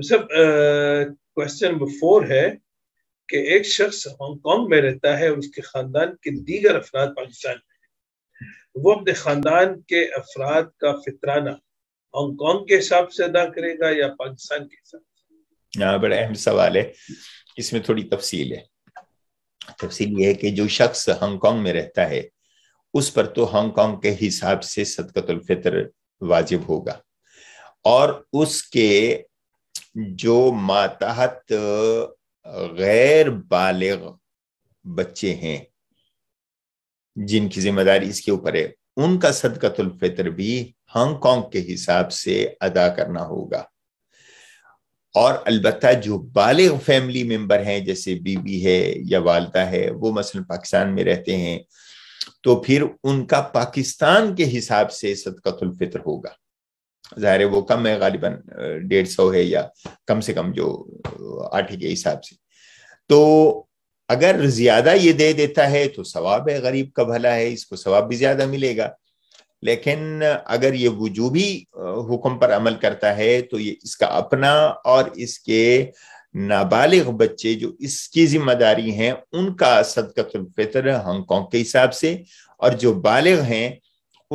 सब question number four है कि एक शख्स हांगकॉन्ग में रहता है और उसके खानदान के दीगर अफराद पाकिस्तान में वो अपने खानदान के अफराद का फितराना हांगकॉन्ग के हिसाब से अदा करेगा या पाकिस्तान के हिसाब से बड़ा अहम सवाल है इसमें थोड़ी तफसील है तफसील यह है कि जो शख्स हांगकॉन्ग में रहता है उस पर तो हांगकॉन्ग के हिसाब से सदकतुल फितर वाजिब होगा और उसके जो मातहत गैर बालिग बच्चे हैं जिनकी जिम्मेदारी इसके ऊपर है उनका सदकतुल फितर भी हांगकांग के हिसाब से अदा करना होगा और अलबत् जो बालिग फैमिली मेंबर हैं जैसे बीवी है या वालदा है वो मसलन पाकिस्तान में रहते हैं तो फिर उनका पाकिस्तान के हिसाब से सदकतुल फितर होगा ज़ाहिर है वो कम है गालिबा डेढ़ सौ है या कम से कम जो आठ के हिसाब से तो अगर ज्यादा ये दे देता है तो सवाब है गरीब का भला है इसको सवाब भी ज्यादा मिलेगा लेकिन अगर ये वजूबी हुक्म पर अमल करता है तो ये इसका अपना और इसके नाबालिग बच्चे जो इसकी जिम्मेदारी हैं उनका सदकतुल्फितर हांगकॉन्ग के हिसाब से और जो बालिग हैं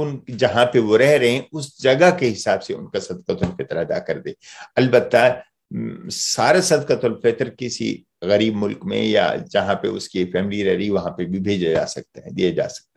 उन जहां पे वो रह रहे हैं उस जगह के हिसाब से उनका फितर अदा कर दे अलबत् सारा सदकतुल्फितर किसी गरीब मुल्क में या जहाँ पे उसकी फैमिली रह रही वहां पे भी भेजा जा सकता है दिया जा सकता है